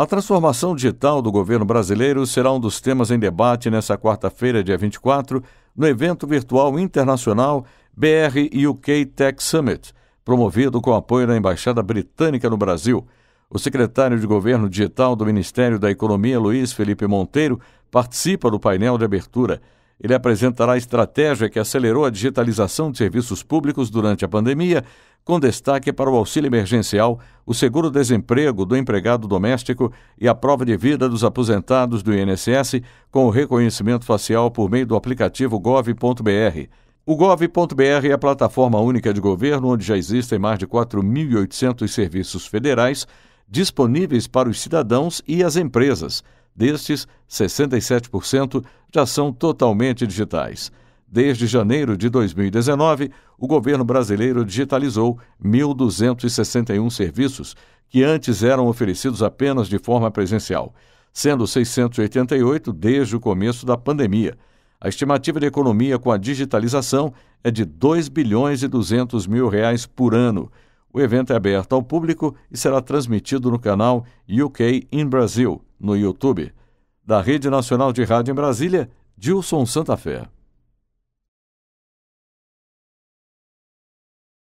A transformação digital do governo brasileiro será um dos temas em debate nesta quarta-feira, dia 24, no evento virtual internacional BR UK Tech Summit, promovido com apoio da Embaixada Britânica no Brasil. O secretário de Governo Digital do Ministério da Economia, Luiz Felipe Monteiro, participa do painel de abertura. Ele apresentará a estratégia que acelerou a digitalização de serviços públicos durante a pandemia, com destaque para o auxílio emergencial, o seguro-desemprego do empregado doméstico e a prova de vida dos aposentados do INSS com o reconhecimento facial por meio do aplicativo gov.br. O gov.br é a plataforma única de governo onde já existem mais de 4.800 serviços federais disponíveis para os cidadãos e as empresas. Destes, 67% já são totalmente digitais. Desde janeiro de 2019, o governo brasileiro digitalizou 1.261 serviços que antes eram oferecidos apenas de forma presencial, sendo 688 desde o começo da pandemia. A estimativa de economia com a digitalização é de 2 bilhões e 200 mil reais por ano. O evento é aberto ao público e será transmitido no canal UK in Brasil no YouTube. Da Rede Nacional de Rádio em Brasília, Dilson Santa Fé.